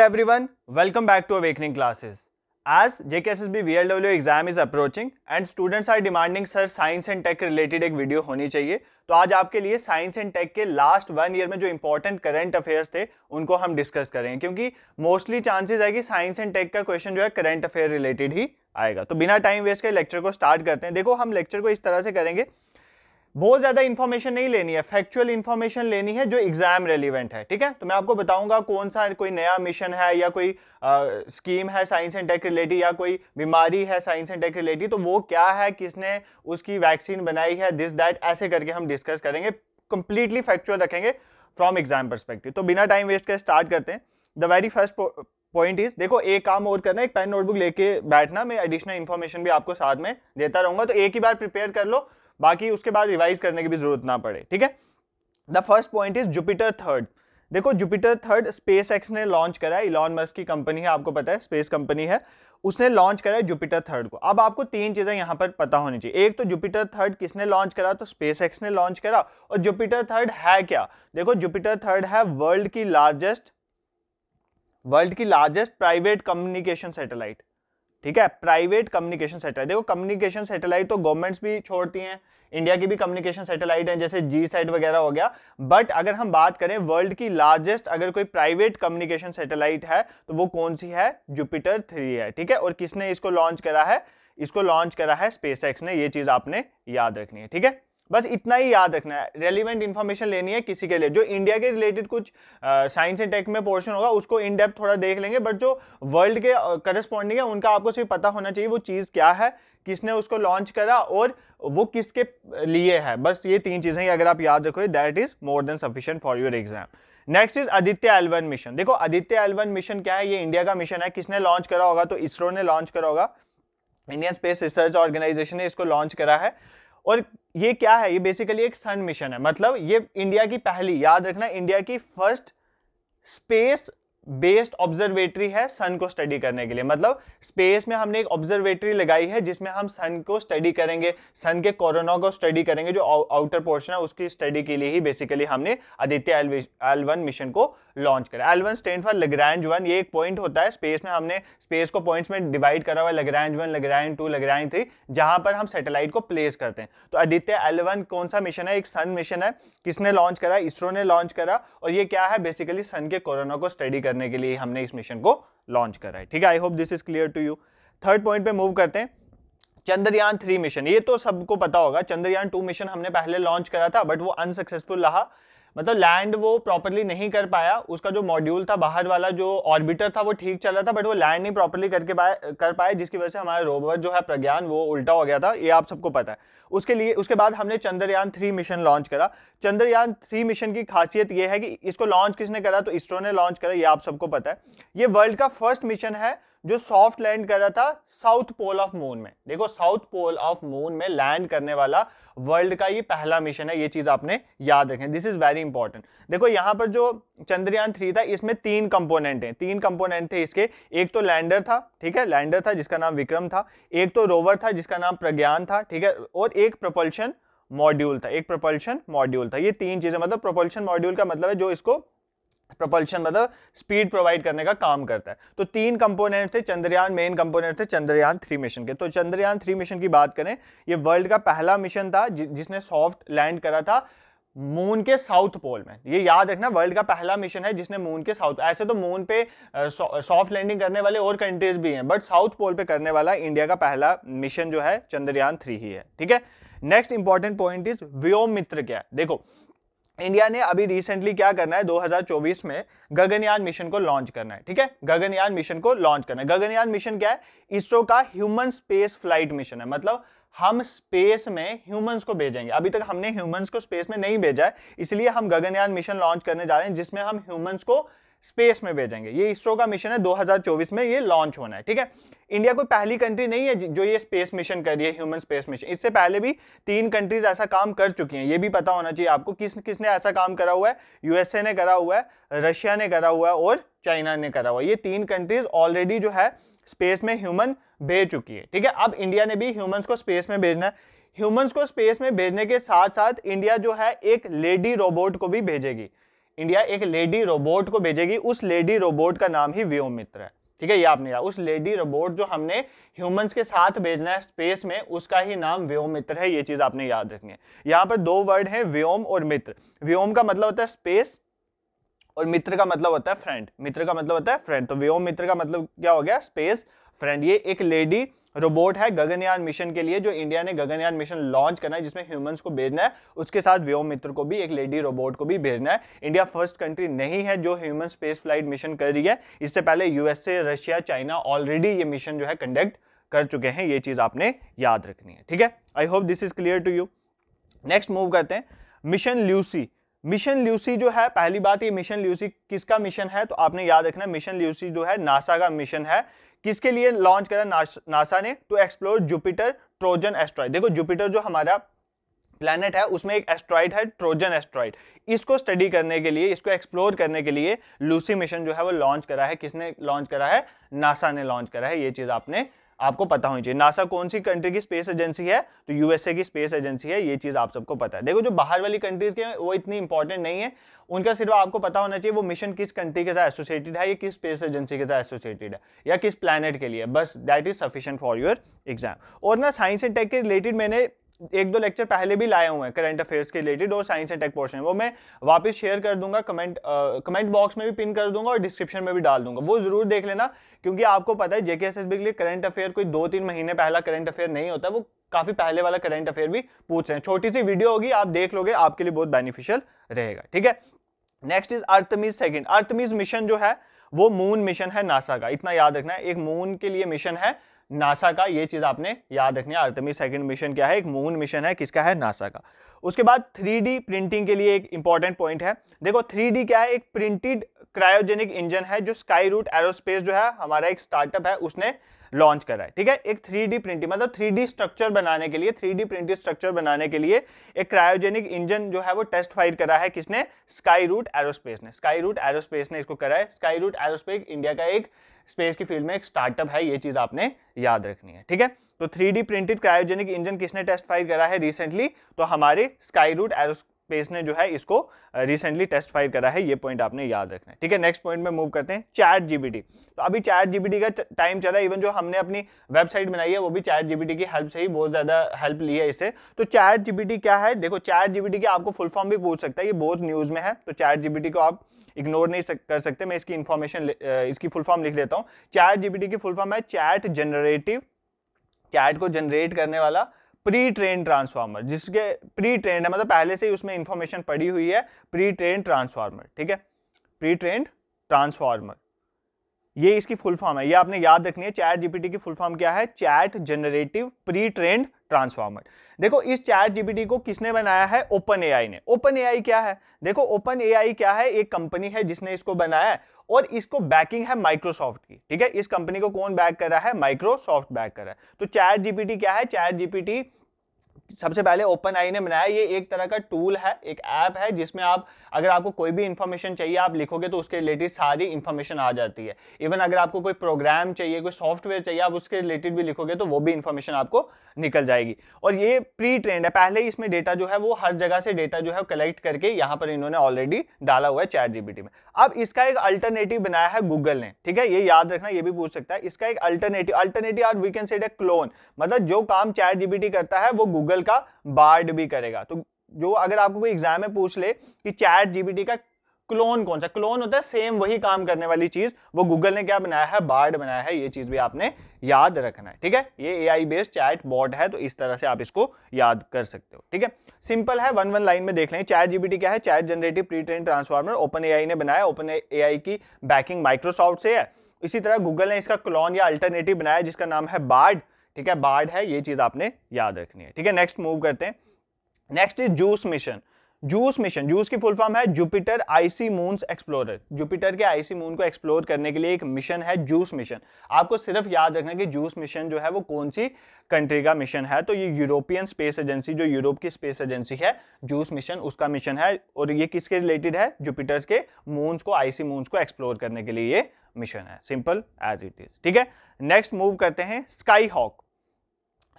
every everyone welcome back to And everyone, welcome back S S B V L W exam is approaching and students are demanding sir science and tech related एक video होनी चाहिए तो आज आपके लिए science and tech के last one year में जो इंपॉर्टेंट करंट अफेयर्स थे उनको हम डिस्कस करेंगे क्योंकि मोस्टली चांसेज है कि साइंस एंड टेक का क्वेश्चन जो है करंट अफेयर रिलेटेड ही आएगा तो बिना टाइम वेस्ट के लेक्चर को स्टार्ट करते हैं देखो हम लेक्चर को इस तरह से करेंगे बहुत ज़्यादा इन्फॉर्मेशन नहीं लेनी है फैक्चुअल इन्फॉर्मेशन लेनी है जो एग्जाम रेलिवेंट है ठीक है तो मैं आपको बताऊंगा कौन सा कोई नया मिशन है या कोई आ, स्कीम है साइंस एंड टेक रिलेटेड या कोई बीमारी है साइंस एंड टेक रिलेटेड तो वो क्या है किसने उसकी वैक्सीन बनाई है दिस दैट ऐसे करके हम डिस्कस करेंगे कंप्लीटली फैक्चुअल रखेंगे फ्रॉम एग्जाम परस्पेक्टिव तो बिना टाइम वेस्ट कर स्टार्ट करते हैं the very first point is देखो एक काम और करना एक पेन नोटबुक लेके बैठना मैं एडिशनल इन्फॉर्मेशन भी आपको साथ में देता रहूंगा तो एक ही बार प्रिपेयर कर लो बाकी उसके बाद रिवाइज करने की भी जरूरत ना पड़े ठीक है the first point is Jupiter third देखो जुपिटर थर्ड स्पेस एक्स ने लॉन्च करा है इलॉन मस्क की कंपनी है आपको पता है स्पेस कंपनी है उसने लॉन्च करा है जुपिटर थर्ड को अब आपको तीन चीज़ें यहां पर पता होनी चाहिए एक तो जुपिटर थर्ड किसने लॉन्च करा तो स्पेस एक्स ने लॉन्च करा और जुपिटर थर्ड है क्या देखो जुपिटर थर्ड है वर्ल्ड की लार्जेस्ट वर्ल्ड की लार्जेस्ट प्राइवेट कम्युनिकेशन सेटेलाइट ठीक है प्राइवेट कम्युनिकेशन सैटेलाइट देखो कम्युनिकेशन सैटेलाइट तो गवर्नमेंट्स भी छोड़ती हैं इंडिया की भी कम्युनिकेशन सैटेलाइट है जैसे जी सेट वगैरह हो गया बट अगर हम बात करें वर्ल्ड की लार्जेस्ट अगर कोई प्राइवेट कम्युनिकेशन सैटेलाइट है तो वो कौन सी है जुपिटर थ्री है ठीक है और किसने इसको लॉन्च करा है इसको लॉन्च करा है स्पेस ने ये चीज़ आपने याद रखनी है ठीक है बस इतना ही याद रखना है रेलिवेंट इन्फॉर्मेशन लेनी है किसी के लिए जो इंडिया के रिलेटेड कुछ साइंस एंड टेक में पोर्शन होगा उसको इन डेप्थ थोड़ा देख लेंगे बट जो वर्ल्ड के करस्पॉन्डिंग है उनका आपको सिर्फ पता होना चाहिए वो चीज़ क्या है किसने उसको लॉन्च करा और वो किसके लिए है बस ये तीन चीज़ें अगर आप याद रखोगे that is more than sufficient for your exam next is Aditya L one mission देखो आदित्य एलवन मिशन क्या है ये इंडिया का मिशन है किसने लॉन्च करा होगा तो इसरो ने लॉन्च करा होगा इंडियन स्पेस रिसर्च ऑर्गेनाइजेशन ने इसको लॉन्च करा है और ये क्या है ये बेसिकली एक सन मिशन है मतलब ये इंडिया की पहली याद रखना इंडिया की फर्स्ट स्पेस बेस्ड ऑब्जर्वेटरी है सन को स्टडी करने के लिए मतलब स्पेस में हमने एक ऑब्जर्वेटरी लगाई है जिसमें हम सन को स्टडी करेंगे सन के कोरोना को स्टडी करेंगे जो आउटर पोर्शन है उसकी स्टडी के लिए ही बेसिकली हमने आदित्य एल वन मिशन को लॉन्च करा L one stand for Lagrange one ये एक पॉइंट होता है स्पेस में हमने स्पेस को पॉइंट्स में डिवाइड करा हुआ Lagrange one Lagrange two Lagrange three जहां पर हम सेटेलाइट को प्लेस करते हैं तो आदित्य एल वन कौन सा मिशन है एक सन मिशन है किसने लॉन्च करा इसरो ने लॉन्च करा और ये क्या है बेसिकली सन के कोरोना को स्टडी करने के लिए हमने इस मिशन को लॉन्च करा है ठीक है I hope this is clear to you third point पे मूव करते हैं चंद्रयान थ्री मिशन ये तो सबको पता होगा चंद्रयान टू मिशन हमने पहले लॉन्च करा था बट वो अनसक्सेसफुल रहा मतलब लैंड वो प्रॉपरली नहीं कर पाया उसका जो मॉड्यूल था बाहर वाला जो ऑर्बिटर था वो ठीक चला था बट वो लैंड नहीं प्रॉपरली करके पाए कर पाए जिसकी वजह से हमारा रोवर जो है प्रज्ञान वो उल्टा हो गया था ये आप सबको पता है उसके लिए उसके बाद हमने चंद्रयान थ्री मिशन लॉन्च करा चंद्रयान थ्री मिशन की खासियत ये है कि इसको लॉन्च किसने करा तो इसरो ने लॉन्च करा ये आप सबको पता है ये वर्ल्ड का फर्स्ट मिशन है जो सॉफ्ट लैंड कर रहा था साउथ पोल ऑफ मून में देखो साउथ पोल ऑफ मून में लैंड करने वाला वर्ल्ड का ये पहला मिशन है ये चीज़ आपने याद रखें दिस इज़ वेरी इंपॉर्टेंट देखो यहां पर जो चंद्रयान थ्री था इसमें तीन कंपोनेंट हैं तीन कंपोनेंट थे इसके एक तो लैंडर था ठीक है लैंडर था जिसका नाम विक्रम था एक तो रोवर था जिसका नाम प्रज्ञान था ठीक है और एक प्रपल्शन मॉड्यूल था एक प्रपल्शन मॉड्यूल था ये तीन चीज़ें मतलब प्रपल्शन मॉड्यूल का मतलब है जो इसको प्रपल्शन मतलब स्पीड प्रोवाइड करने का काम करता है तो तीन कंपोनेंट थे चंद्रयान मेन कंपोनेंट थे चंद्रयान थ्री मिशन के तो चंद्रयान थ्री मिशन की बात करें ये वर्ल्ड का पहला मिशन था जि जिसने सॉफ्ट लैंड करा था मून के साउथ पोल में ये याद रखना वर्ल्ड का पहला मिशन है जिसने मून के साउथ ऐसे तो मून पे सॉफ्ट लैंडिंग करने वाले और कंट्रीज भी हैं बट साउथ पोल पे करने वाला इंडिया का पहला मिशन जो है चंद्रयान थ्री ही है ठीक है next important point is Vyommitra क्या है देखो इंडिया ने अभी रिसेंटली क्या करना है 2024 में गगनयान मिशन को लॉन्च करना है ठीक है गगनयान मिशन को लॉन्च करना है गगनयान मिशन क्या है इसरो का ह्यूमन स्पेस फ्लाइट मिशन है मतलब हम स्पेस में ह्यूमंस को भेजेंगे अभी तक हमने ह्यूमंस को स्पेस में नहीं भेजा है इसलिए हम गगनयान मिशन लॉन्च करने जा रहे हैं जिसमें हम ह्यूमंस को स्पेस में भेजेंगे ये इसरो का मिशन है 2024 में ये लॉन्च होना है ठीक है इंडिया कोई पहली कंट्री नहीं है जो ये स्पेस मिशन कर रही है ह्यूमन स्पेस मिशन इससे पहले भी तीन कंट्रीज ऐसा काम कर चुकी हैं ये भी पता होना चाहिए आपको किस किसने ऐसा काम करा हुआ है यूएसए ने करा हुआ है रशिया ने करा हुआ है और चाइना ने करा हुआ है ये तीन कंट्रीज ऑलरेडी जो है स्पेस में ह्यूमन भेज चुकी है ठीक है अब इंडिया ने भी ह्यूमन्स को स्पेस में भेजना है ह्यूमंस को स्पेस में भेजने के साथ साथ इंडिया जो है एक लेडी रोबोट को भी भेजेगी इंडिया एक लेडी रोबोट को भेजेगी उस लेडी रोबोट का नाम ही व्योम मित्र है ठीक है ये आपने याद उस लेडी रोबोट जो हमने ह्यूमंस के साथ भेजना है स्पेस में उसका ही नाम मित्र है ये चीज़ आपने याद रखनी है यहाँ पर दो वर्ड है व्योम और मित्र व्योम का मतलब होता है स्पेस और मित्र का मतलब होता है फ्रेंड मित्र का मतलब होता है फ्रेंड तो व्योम मित्र का मतलब क्या हो गया स्पेस फ्रेंड ये एक लेडी रोबोट है गगनयान मिशन के लिए जो इंडिया ने गगनयान मिशन लॉन्च करना है जिसमें ह्यूमंस को भेजना है उसके साथ व्योम मित्र को भी एक लेडी रोबोट को भी भेजना है इंडिया फर्स्ट कंट्री नहीं है जो ह्यूमन स्पेस फ्लाइट मिशन कर रही है इससे पहले यूएसए रशिया चाइना ऑलरेडी ये मिशन जो है कंडक्ट कर चुके हैं ये चीज़ आपने याद रखनी है ठीक है I hope this is clear to you next move करते हैं मिशन ल्यूसी मिशन ल्यूसी जो है पहली बात ये मिशन ल्यूसी किसका मिशन है तो आपने याद रखना मिशन ल्यूसी जो है नासा का मिशन है किसके लिए लॉन्च करा नासा ने to explore Jupiter Trojan asteroid देखो जुपिटर जो हमारा प्लैनेट है उसमें एक एस्ट्रॉइड है ट्रोजन एस्ट्रॉइड इसको स्टडी करने के लिए इसको एक्सप्लोर करने के लिए लूसी मिशन जो है वो लॉन्च करा है किसने लॉन्च करा है नासा ने लॉन्च करा है ये चीज़ आपने आपको पता होनी चाहिए नासा कौन सी कंट्री की स्पेस एजेंसी है तो यूएसए की स्पेस एजेंसी है ये चीज़ आप सबको पता है देखो जो बाहर वाली कंट्रीज के वो इतनी इंपॉर्टेंट नहीं है उनका सिर्फ आपको पता होना चाहिए वो मिशन किस कंट्री के साथ एसोसिएटेड है या किस स्पेस एजेंसी के साथ एसोसिएटेड है या किस प्लानट के लिए बस that is sufficient for your exam और ना साइंस एंड टेक के रिलेटेड मैंने एक दो लेक्चर पहले भी लाए हुए हैं करंट अफेयर्स के रिलेटेड और साइंस एंड टेक पोर्शन वो मैं वापस शेयर कर दूंगा कमेंट कमेंट बॉक्स में भी पिन कर दूंगा और डिस्क्रिप्शन में भी डाल दूंगा वो जरूर देख लेना क्योंकि आपको पता है जेके के लिए करंट अफेयर कोई दो तीन महीने पहला करंट अफेयर नहीं होता वो काफी पहले वाला करंट अफेयर भी पूछ रहे हैं छोटी सी वीडियो होगी आप देख लोगे आपके लिए बहुत बेनिफिशियल रहेगा ठीक है next is Artemis second Artemis mission जो है वो मून मिशन है नासा का इतना याद रखना है एक मून के लिए मिशन है नासा का ये चीज़ आपने याद रखनी है आर्टमी सेकेंड मिशन क्या है एक मून मिशन है किसका है नासा का उसके बाद थ्री प्रिंटिंग के लिए एक इंपॉर्टेंट पॉइंट है देखो थ्री क्या है एक प्रिंटेड क्रायोजेनिक इंजन है जो स्काई रूट एरोस्पेस जो है हमारा एक स्टार्टअप है उसने लॉन्च करा है ठीक है एक थ्री डी प्रिंटिंग मतलब थ्री डी स्ट्रक्चर बनाने के लिए थ्री डी प्रिंटेड स्ट्रक्चर बनाने के लिए एक क्रायोजेनिक इंजन जो है वो टेस्ट फाइड करा है किसने स्काई रूट एरोस्पेस ने स्काई रूट एरोस्पेस ने इसको करा है स्काई रूट एरोस्पेस इंडिया का एक स्पेस की फील्ड में एक स्टार्टअप है ये चीज़ आपने याद रखनी है ठीक है तो थ्री प्रिंटेड क्रायोजेनिक इंजन किसने टेस्ट फायर करा है रिसेंटली तो हमारे स्काई रूट एरोस्पेस ने जो है इसको रिसेंटली टेस्ट फायर करा है ये पॉइंट आपने याद रखना है ठीक है नेक्स्ट पॉइंट में मूव करते हैं चैट जीबीटी तो अभी चैट जीबीटी का टाइम चला इवन जो हमने अपनी वेबसाइट बनाई है वो भी चैट जीबीटी की हेल्प से ही बहुत ज़्यादा हेल्प ली है इससे तो चैट जीबीटी क्या है देखो चैट जीबीटी की आपको फुल फॉर्म भी पूछ सकता है ये बहुत न्यूज़ में है तो चैट जीबीटी को आप इग्नोर नहीं सक, कर सकते मैं इसकी इन्फॉर्मेशन इसकी फुल फॉर्म लिख लेता हूँ चैट जीपीटी की फुल फॉर्म है चैट जनरेटिव चैट को जनरेट करने वाला प्री ट्रेन ट्रांसफार्मर जिसके प्री ट्रेन है मतलब पहले से ही उसमें इन्फॉर्मेशन पड़ी हुई है प्री ट्रेन ट्रांसफार्मर ठीक है प्री ट्रेन ट्रांसफार्मर ये इसकी फुल फॉर्म है ये आपने याद रखनी है चैट जीपीटी की फुल फॉर्म क्या है chat generative pre trained transformer देखो इस चैट जीपीटी को किसने बनाया है ओपन एआई ने ओपन एआई क्या है देखो ओपन एआई क्या है एक कंपनी है जिसने इसको बनाया है और इसको बैकिंग है माइक्रोसॉफ्ट की ठीक है इस कंपनी को कौन बैक कर रहा है माइक्रोसॉफ्ट बैक कर रहा है तो चैट जीपीटी क्या है चैट जीपीटी सबसे पहले ओपन आई ने बनाया ये एक तरह का टूल है एक ऐप है जिसमें आप अगर आपको कोई भी इंफॉर्मेशन चाहिए आप लिखोगे तो उसके रिलेटेड सारी इंफॉर्मेशन आ जाती है इवन अगर आपको कोई प्रोग्राम चाहिए कोई सॉफ्टवेयर चाहिए आप उसके रिलेटेड भी लिखोगे तो वो भी इंफॉर्मेशन आपको निकल जाएगी और ये प्री ट्रेंड है पहले ही इसमें डेटा जो है वो हर जगह से डेटा जो है कलेक्ट करके यहाँ पर इन्होंने ऑलरेडी डाला हुआ है चैट जीबीटी में अब इसका एक अल्टरनेटिव बनाया है गूगल ने ठीक है ये याद रखना ये भी पूछ सकता है इसका एक alternative alternative or we can set a clone मतलब जो काम चैट जीबीटी करता है वो गूगल गूगल का बार्ड भी करेगा तो जो अगर आपको कोई एग्जाम में पूछ ले कि चैट जीबीटी का क्लोन कौन सा क्लोन होता है सेम वही काम करने वाली चीज वो गूगल ने क्या बनाया है बार्ड बनाया है ये चीज भी आपने याद रखना है ठीक है ये A I based chatbot है तो इस तरह से आप इसको याद कर सकते हो ठीक है सिंपल है वन वन लाइन में देख लें चैट जीबीटी क्या है chat generative pre train transformer open A ने बनाया ओपन ए की बैकिंग माइक्रोसॉफ्ट से है इसी तरह गूगल ने इसका क्लोन या अल्टरनेटिव बनाया जिसका नाम है बार्ड ठीक है बार्ड है ये चीज़ आपने याद रखनी है ठीक है नेक्स्ट मूव करते हैं next is juice mission juice mission juice की फुल फॉर्म है Jupiter icy moons explorer Jupiter के आईसी मून को एक्सप्लोर करने के लिए एक मिशन है जूस मिशन आपको सिर्फ याद रखना कि जूस मिशन जो है वो कौन सी कंट्री का मिशन है तो ये यूरोपियन स्पेस एजेंसी जो यूरोप की स्पेस एजेंसी है जूस मिशन उसका मिशन है और ये किसके रिलेटेड है जुपिटर्स के मून्स को आईसी मून्स को एक्सप्लोर करने के लिए ये मिशन है सिंपल एज इट इज ठीक है नेक्स्ट मूव करते हैं स्काई हॉक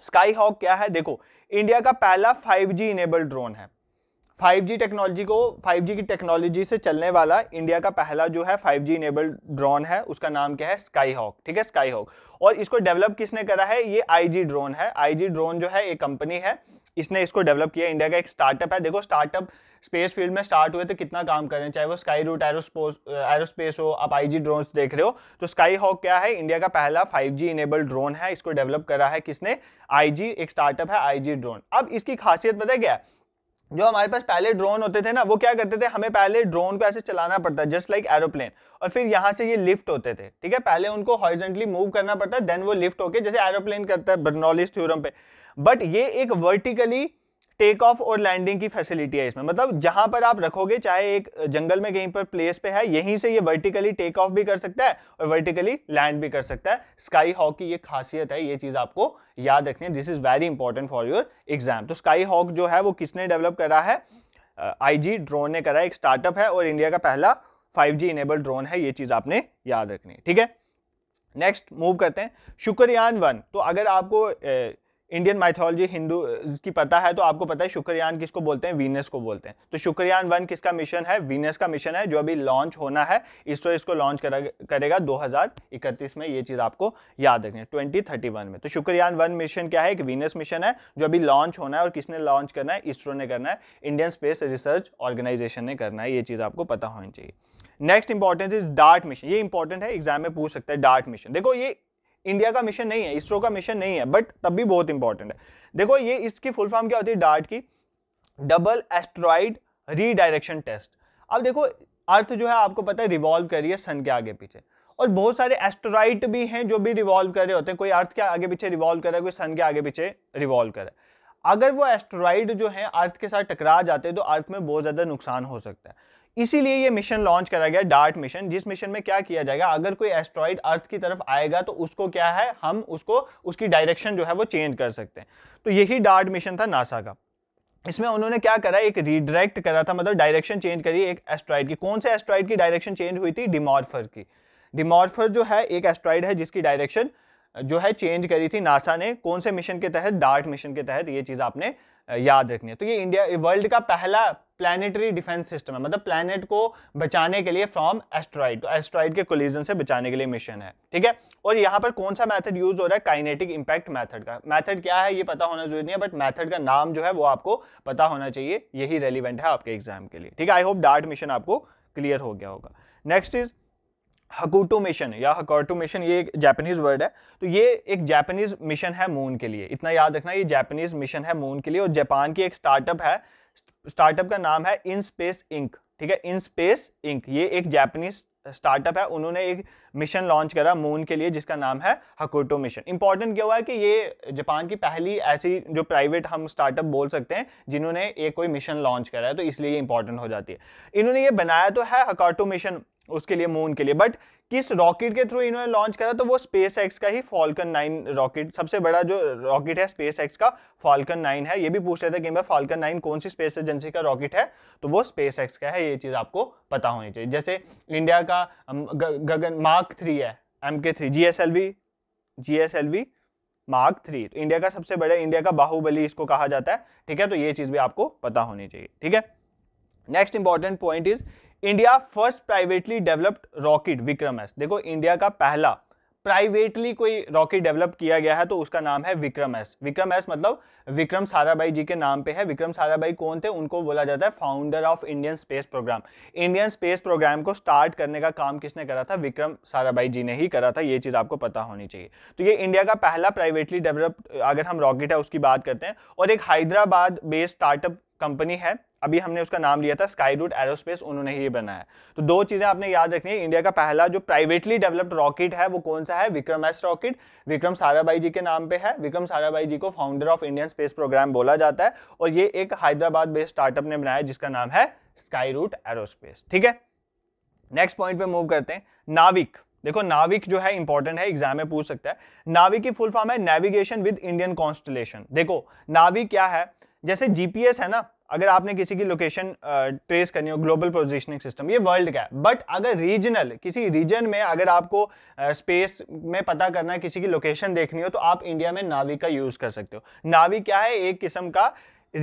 स्काई हॉक क्या है देखो इंडिया का पहला 5G इनेबल्ड ड्रोन है 5G टेक्नोलॉजी को 5G की टेक्नोलॉजी से चलने वाला इंडिया का पहला जो है 5G इनेबल्ड ड्रोन है उसका नाम क्या है स्काई हॉक ठीक है स्काई हॉक और इसको डेवलप किसने करा है ये आईजी ड्रोन है आईजी ड्रोन जो है एक कंपनी है इसने इसको डेवलप किया इंडिया का एक स्टार्टअप है देखो स्टार्टअप स्पेस फील्ड में स्टार्ट हुए तो कितना काम कर रहे हैं चाहे वो स्काई रूट एरोस्पेस हो आप आईजी ड्रोन्स देख रहे हो तो स्काई हॉक क्या है इंडिया का पहला 5G इनेबल ड्रोन है इसको डेवलप करा है किसने आईजी एक स्टार्टअप है आईजी ड्रोन अब इसकी खासियत पता है क्या जो हमारे पास पहले ड्रोन होते थे ना वो क्या करते थे हमें पहले ड्रोन को ऐसे चलाना पड़ता जस्ट लाइक एरोप्लेन और फिर यहाँ से ये लिफ्ट होते थे ठीक है पहले उनको हॉरिजेंटली मूव करना पड़ता देन वो लिफ्ट होके जैसे एरोप्लेन करता है बर्नोलिस थ्योरम पे बट ये एक वर्टिकली टेक ऑफ और लैंडिंग की फैसिलिटी है इसमें मतलब जहां पर आप रखोगे चाहे एक जंगल में कहीं पर प्लेस पे है यहीं से ये वर्टिकली टेक ऑफ भी कर सकता है और वर्टिकली लैंड भी कर सकता है स्काई हॉक की ये खासियत है ये चीज आपको याद रखनी है this is very important for your exam तो स्काई हॉक जो है वो किसने डेवलप करा है आई जी ड्रोन ने करा एक स्टार्टअप है और इंडिया का पहला फाइव जी इनेबल ड्रोन है ये चीज आपने याद रखनी है ठीक है नेक्स्ट मूव करते हैं शुक्रयान वन तो अगर आपको इंडियन माइथोलॉजी हिंदू की पता है तो आपको पता है शुक्रयान किसको बोलते हैं वीनस को बोलते हैं तो शुक्रयान वन किसका मिशन है वीनस का मिशन है जो अभी लॉन्च होना है इसरो इसको लॉन्च करेगा 2031 में ये चीज़ आपको याद रखनी है 2031 में तो शुक्रयान वन मिशन क्या है एक वीनस मिशन है जो अभी लॉन्च होना है और किसने लॉन्च करना है इसरो ने करना है इंडियन स्पेस रिसर्च ऑर्गेनाइजेशन ने करना है ये चीज़ आपको पता होनी चाहिए next important is DART mission ये इंपॉर्टेंट है एग्जाम में पूछ सकता है डार्ट मिशन देखो ये इंडिया का मिशन नहीं है इसरो का मिशन नहीं है बट तब भी बहुत इंपॉर्टेंट है देखो ये इसकी फुल फॉर्म क्या होती है डार्ट की डबल एस्ट्रॉइड रीडायरेक्शन टेस्ट अब देखो अर्थ जो है आपको पता है रिवॉल्व कर रही है सन के आगे पीछे और बहुत सारे एस्ट्रॉइड भी हैं जो भी रिवॉल्व कर रहे होते हैं कोई अर्थ के आगे पीछे रिवॉल्व कर रहा है कोई सन के आगे पीछे रिवॉल्व कर रहा है अगर वो एस्ट्रॉइड जो है अर्थ के साथ टकरा जाते हैं तो अर्थ में बहुत ज़्यादा नुकसान हो सकता है इसीलिए ये मिशन लॉन्च करा गया डार्ट मिशन जिस मिशन में क्या किया जाएगा अगर कोई एस्ट्रॉइड अर्थ की तरफ आएगा तो उसको क्या है हम उसको उसकी डायरेक्शन जो है वो चेंज कर सकते हैं तो यही डार्ट मिशन था नासा का इसमें उन्होंने क्या करा एक रिडायरेक्ट करा था मतलब डायरेक्शन चेंज करी एक एस्ट्रॉइड की कौन से एस्ट्रॉइड की डायरेक्शन चेंज हुई थी डिमॉर्फर की डिमॉर्फर जो है एक एस्ट्रॉइड है जिसकी डायरेक्शन जो है चेंज करी थी नासा ने कौन से मिशन के तहत डार्ट मिशन के तहत ये चीज़ आपने याद रखनी है तो ये इंडिया वर्ल्ड का पहला प्लानिटरी डिफेंस सिस्टम है मतलब प्लानट को बचाने के लिए फ्रॉम एस्ट्रॉइड तो एस्ट्रॉइड के कोलिजन से बचाने के लिए मिशन है ठीक है और यहाँ पर कौन सा मेथड यूज हो रहा है काइनेटिक इंपैक्ट मेथड का मेथड क्या है ये पता होना जरूरी नहीं है बट मेथड का नाम जो है वो आपको पता होना चाहिए यही रेलिवेंट है आपके एग्जाम के लिए ठीक है आई होप डार्ट मिशन आपको क्लियर हो गया होगा नेक्स्ट इज हकोटोमेशन या हकोटोमेशन ये एक जापानीज वर्ड है तो ये एक जापानीज मिशन है मून के लिए इतना याद रखना ये जापानीज मिशन है मून के लिए और जापान की एक स्टार्टअप है स्टार्टअप का नाम है इन स्पेस इंक ठीक है इन स्पेस इंक ये एक जापानीज स्टार्टअप है उन्होंने एक मिशन लॉन्च करा मून के लिए जिसका नाम है हकोटो मिशन इंपॉर्टेंट क्या हुआ है कि ये जापान की पहली ऐसी जो प्राइवेट हम स्टार्टअप बोल सकते हैं जिन्होंने एक कोई मिशन लॉन्च करा है तो इसलिए ये इंपॉर्टेंट हो जाती है इन्होंने ये बनाया तो है हकोटो मिशन उसके लिए मून के लिए बट किस रॉकेट के थ्रू इन्होंने लॉन्च करा तो वो स्पेस एक्स का ही फॉल्कन नाइन रॉकेट सबसे बड़ा जो रॉकेट है स्पेस एक्स का फॉल्कन नाइन है ये भी पूछ रहे थे कि मैं फॉल्कन नाइन कौन सी स्पेस एजेंसी का रॉकेट है तो वो स्पेस एक्स का है ये चीज़ आपको पता होनी चाहिए जैसे इंडिया का गगन मार्क थ्री है M K three G S L V G S L V mark three India का सबसे बड़ा इंडिया का बाहुबली इसको कहा जाता है ठीक है तो ये चीज़ भी आपको पता होनी चाहिए ठीक है next important point is India first privately developed rocket Vikram S देखो इंडिया का पहला प्राइवेटली कोई रॉकेट डेवलप किया गया है तो उसका नाम है विक्रम एस विक्रम एस मतलब विक्रम साराभाई जी के नाम पे है विक्रम साराभाई कौन थे उनको बोला जाता है founder of Indian space program Indian space program को स्टार्ट करने का काम किसने करा था विक्रम साराभाई जी ने ही करा था ये चीज़ आपको पता होनी चाहिए तो ये इंडिया का पहला प्राइवेटली डेवलप अगर हम रॉकेट है उसकी बात करते हैं और एक हैदराबाद बेस्ड स्टार्टअप कंपनी है अभी हमने उसका नाम लिया था स्काई रूट एरोस्पेस उन्होंने ही बनाया है तो दो चीज़ें आपने याद रखनी है इंडिया का पहला जो प्राइवेटली डेवलप्ड रॉकेट है वो कौन सा है विक्रम एस रॉकेट विक्रम साराभाई जी के नाम पे है विक्रम साराभाई जी को founder of Indian space program बोला जाता है और ये एक हैदराबाद बेस्ड स्टार्टअप ने बनाया जिसका नाम है स्काई रूट एरोस्पेस ठीक है नेक्स्ट पॉइंट पे मूव करते हैं नाविक देखो नाविक जो है इंपॉर्टेंट है एग्जाम में पूछ सकता है नाविक की फुल फॉर्म है नेविगेशन विद इंडियन कॉन्स्टलेशन देखो नाविक क्या है जैसे जीपीएस है ना अगर आपने किसी की लोकेशन ट्रेस करनी हो ग्लोबल पोजिशनिंग सिस्टम ये वर्ल्ड का है बट अगर रीजनल किसी रीजन में अगर आपको स्पेस में पता करना है किसी की लोकेशन देखनी हो तो आप इंडिया में नावी का यूज़ कर सकते हो नावी क्या है एक किस्म का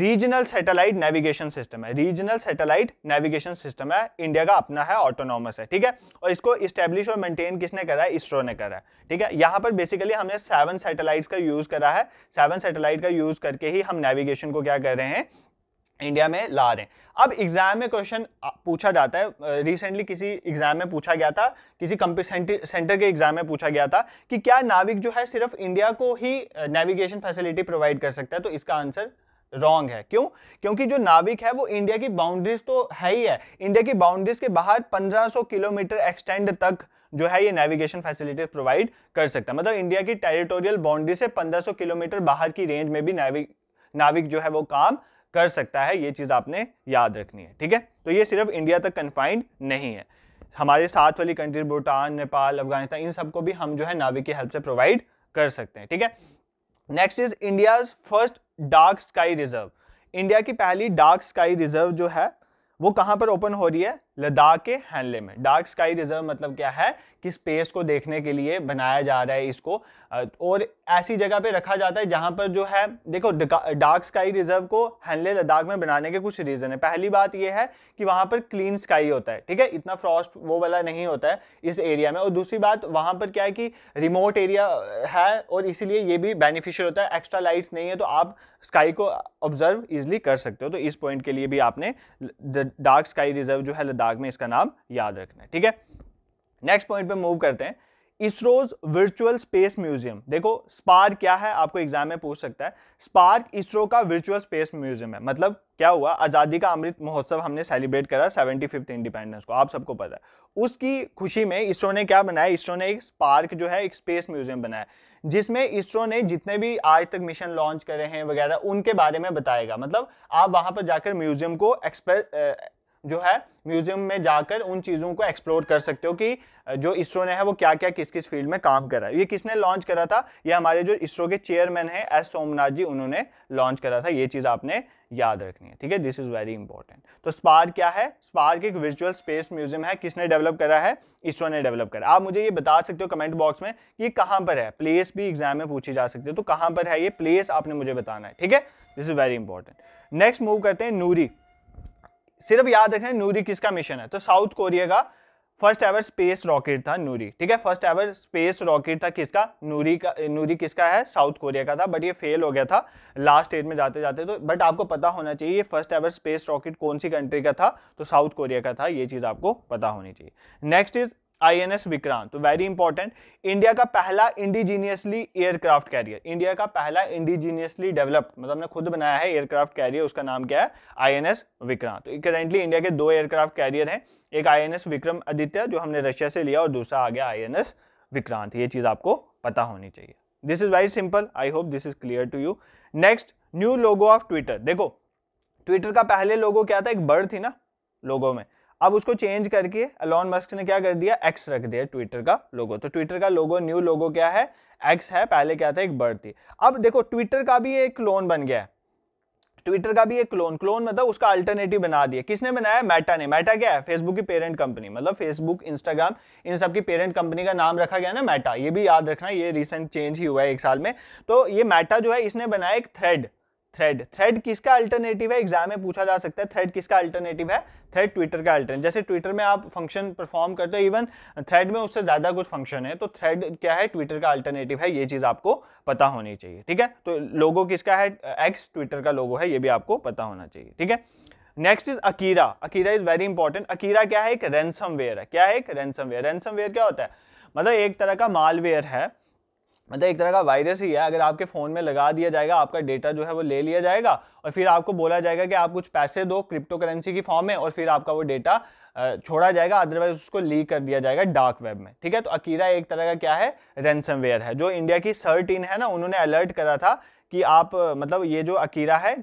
रीजनल सैटेलाइट नेविगेशन सिस्टम है रीजनल सैटेलाइट नेविगेशन सिस्टम है इंडिया का अपना है ऑटोनॉमस है ठीक है और इसको इस्टेब्लिश और मेंटेन किसने करा है इसरो ने करा है ठीक है यहाँ पर बेसिकली हमने सेवन सैटेलाइट्स का यूज़ करा है सेवन सैटेलाइट का यूज़ करके ही हम नेविगेशन को क्या कर रहे हैं इंडिया में ला रहे हैं अब एग्जाम में क्वेश्चन पूछा जाता है रिसेंटली किसी एग्जाम में पूछा गया था किसी सेंटर के एग्जाम में पूछा गया था कि क्या नाविक जो है सिर्फ इंडिया को ही नेविगेशन फैसिलिटी प्रोवाइड कर सकता है तो इसका आंसर रॉन्ग है क्यों क्योंकि जो नाविक है वो इंडिया की बाउंड्रीज तो है ही है इंडिया की बाउंड्रीज के बाहर 1500 किलोमीटर एक्सटेंड तक जो है ये नेविगेशन फैसिलिटी प्रोवाइड कर सकता है मतलब इंडिया की टेरिटोरियल बाउंड्री से 1500 किलोमीटर बाहर की रेंज में भी नाविक नाविक जो है वो काम कर सकता है ये चीज़ आपने याद रखनी है ठीक है तो ये सिर्फ इंडिया तक कन्फाइंड नहीं है हमारे साथ वाली कंट्री भूटान नेपाल अफगानिस्तान इन सबको भी हम जो है नाविक की हेल्प से प्रोवाइड कर सकते हैं ठीक है next is India first dark sky reserve India की पहली डार्क स्काई रिजर्व जो है वो कहाँ पर ओपन हो रही है लद्दाख के हैंडले में डार्क स्काई रिजर्व मतलब क्या है कि स्पेस को देखने के लिए बनाया जा रहा है इसको और ऐसी जगह पे रखा जाता है जहां पर जो है देखो डार्क स्काई रिजर्व को हैंडले लद्दाख में बनाने के कुछ रीज़न है पहली बात यह है कि वहां पर क्लीन स्काई होता है ठीक है इतना फ्रॉस्ट वो वाला नहीं होता है इस एरिया में और दूसरी बात वहाँ पर क्या है कि रिमोट एरिया है और इसीलिए ये भी बेनिफिशियल होता है एक्स्ट्रा लाइट्स नहीं है तो आप स्काई को ऑब्जर्व ईजिली कर सकते हो तो इस पॉइंट के लिए भी आपने डार्क स्काई रिजर्व जो है लद्दाख दाग में इसका नाम याद रखना है ठीक है नेक्स्ट पॉइंट पे मूव करते हैं इसरोज वर्चुअल स्पेस म्यूजियम देखो स्पार्क क्या है आपको एग्जाम में पूछ सकता है स्पार्क इसरो का वर्चुअल स्पेस म्यूजियम है मतलब क्या हुआ आज़ादी का अमृत महोत्सव हमने सेलिब्रेट करा सेवेंटी फिफ्थ इंडिपेंडेंस को आप सबको पता है उसकी खुशी में इसरो ने क्या बनाया इसरो ने एक स्पार्क जो है एक स्पेस म्यूजियम बनाया जिसमें इसरो ने जितने भी आज तक मिशन लॉन्च करे हैं वगैरह उनके बारे में बताएगा मतलब आप वहां पर जाकर म्यूजियम को एक्सप्रेस जो है म्यूजियम में जाकर उन चीज़ों को एक्सप्लोर कर सकते हो कि जो इसरो ने है वो क्या क्या किस किस फील्ड में काम करा है ये किसने लॉन्च करा था ये हमारे जो इसरो के चेयरमैन हैं एस सोमनाथ जी उन्होंने लॉन्च करा था ये चीज़ आपने याद रखनी है ठीक है दिस इज़ वेरी इंपॉर्टेंट तो स्पार्क क्या है स्पार्क एक विजुअल स्पेस म्यूजियम है किसने डेवलप करा है इसरो ने डेवलप करा आप मुझे ये बता सकते हो कमेंट बॉक्स में ये कहाँ पर है प्लेस भी एग्जाम में पूछी जा सकती है तो कहाँ पर है ये प्लेस आपने मुझे बताना है ठीक है this is very important next move करते हैं नूरी सिर्फ याद रखें नूरी किसका मिशन है तो साउथ कोरिया का फर्स्ट एवर स्पेस रॉकेट था नूरी ठीक है फर्स्ट एवर स्पेस रॉकेट था किसका नूरी का नूरी किसका है साउथ कोरिया का था बट ये फेल हो गया था लास्ट स्टेज में जाते जाते तो बट आपको पता होना चाहिए ये फर्स्ट एवर स्पेस रॉकेट कौन सी कंट्री का था तो साउथ कोरिया का था ये चीज़ आपको पता होनी चाहिए नेक्स्ट इज आईएनएस विक्रांत तो वेरी इंपॉर्टेंट इंडिया का पहला इंडिजीनियसली एयरक्राफ्ट कैरियर इंडिया का पहला इंडिजीनियसली डेवलप्ड मतलब हमने खुद बनाया है एयरक्राफ्ट कैरियर उसका नाम क्या है आईएनएस विक्रांत तो करेंटली इंडिया के दो एयरक्राफ्ट कैरियर हैं एक आईएनएस विक्रम आदित्य जो हमने रशिया से लिया और दूसरा आ गया एस विक्रांत ये चीज आपको पता होनी चाहिए this is very simple I hope this is clear to you next new logo of Twitter देखो ट्विटर का पहले लोगो क्या था एक बर्ड थी ना लोगो में अब उसको चेंज करके अलॉन मस्क ने क्या कर दिया एक्स रख दिया ट्विटर का लोगो तो ट्विटर का लोगो न्यू लोगो क्या है एक्स है पहले क्या था एक बर्ड थी अब देखो ट्विटर का भी एक क्लोन बन गया है ट्विटर का भी एक क्लोन क्लोन मतलब उसका अल्टरनेटिव बना दिया किसने बनाया मेटा ने मेटा क्या है फेसबुक की पेरेंट कंपनी मतलब फेसबुक इंस्टाग्राम इन सब की पेरेंट कंपनी का नाम रखा गया ना मेटा ये भी याद रखना ये रिसेंट चेंज ही हुआ है एक साल में तो ये मेटा जो है इसने बनाया एक थ्रेड थ्रेड थ्रेड किसका अल्टरनेटिव है एग्जाम में पूछा जा सकता है थ्रेड किसका अल्टरनेटिव है थ्रेड ट्विटर का अल्टरनेटिव जैसे ट्विटर में आप फंक्शन परफॉर्म करते हो इवन थ्रेड में उससे ज़्यादा कुछ फंक्शन है तो थ्रेड क्या है ट्विटर का अल्टरनेटिव है ये चीज़ आपको पता होनी चाहिए ठीक है तो लोगो किसका है एक्स ट्विटर का लोगो है ये भी आपको पता होना चाहिए ठीक है next is Akira Akira is very important Akira क्या है एक रैनसम वेयर है क्या है एक रेंसम वेयर वेयर क्या होता है मतलब एक तरह का मालवेयर है मतलब एक तरह का वायरस ही है अगर आपके फ़ोन में लगा दिया जाएगा आपका डेटा जो है वो ले लिया जाएगा और फिर आपको बोला जाएगा कि आप कुछ पैसे दो क्रिप्टो करेंसी की फॉर्म में और फिर आपका वो डेटा छोड़ा जाएगा अदरवाइज उसको लीक कर दिया जाएगा डार्क वेब में ठीक है तो अकीरा एक तरह का क्या है रेंसमवेयर है जो इंडिया की सर है ना उन्होंने अलर्ट करा था कि आप मतलब ये जो अकीरा है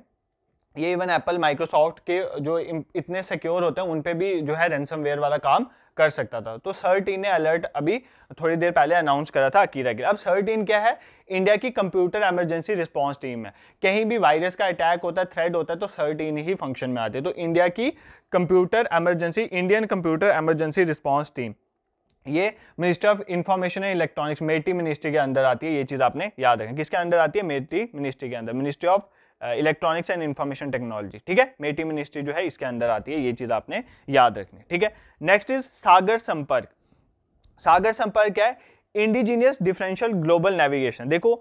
ये इवन एप्पल माइक्रोसॉफ्ट के जो इतने सिक्योर होते हैं उन पर भी जो है रेंसम वाला काम कर सकता था तो सर टीन ने अलर्ट अभी थोड़ी देर पहले अनाउंस करा था अकीरा के अब सर टीन क्या है इंडिया की कंप्यूटर एमरजेंसी रिस्पांस टीम है कहीं भी वायरस का अटैक होता है थ्रेड होता तो है तो सर टीन ही फंक्शन में आते है तो इंडिया की computer emergency Indian computer emergency response team ये ministry of information and electronics MeitY ministry के अंदर आती है ये चीज़ आपने याद रखें किसके अंदर आती है मेटी मिनिस्ट्री के अंदर ministry of electronics and information technology ठीक है मेटी मिनिस्ट्री जो है इसके अंदर आती है ये चीज़ आपने याद रखनी ठीक है नेक्स्ट इज सागर संपर्क सागर संपर्क क्या है इंडिजीनियस डिफरेंशियल ग्लोबल नेविगेशन देखो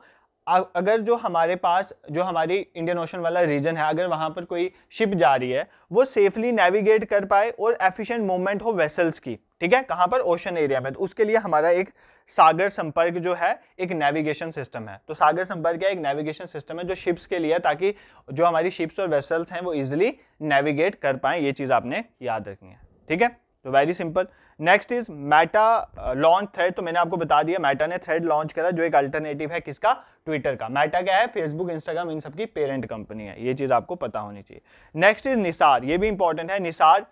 अगर जो हमारे पास जो हमारी इंडियन ओशन वाला रीजन है अगर वहाँ पर कोई शिप जा रही है वो सेफली नेविगेट कर पाए और एफिशिएंट मूवमेंट हो वेसल्स की ठीक है कहाँ पर ओशन एरिया में तो उसके लिए हमारा एक सागर संपर्क जो है एक नेविगेशन सिस्टम है तो सागर संपर्क है एक नेविगेशन सिस्टम है जो शिप्स के लिए ताकि जो हमारी शिप्स और वेसल्स हैं वो इजिली नेविगेट कर पाए ये चीज़ आपने याद रखनी है ठीक है तो very simple next is Meta launch thread तो मैंने आपको बता दिया मैटा ने थ्रेड लॉन्च करा जो एक अल्टरनेटिव है किसका ट्विटर का मैटा क्या है फेसबुक इंस्टाग्राम इन सबकी पेरेंट कंपनी है ये चीज़ आपको पता होनी चाहिए नेक्स्ट इज निसार ये भी इंपॉर्टेंट है निसार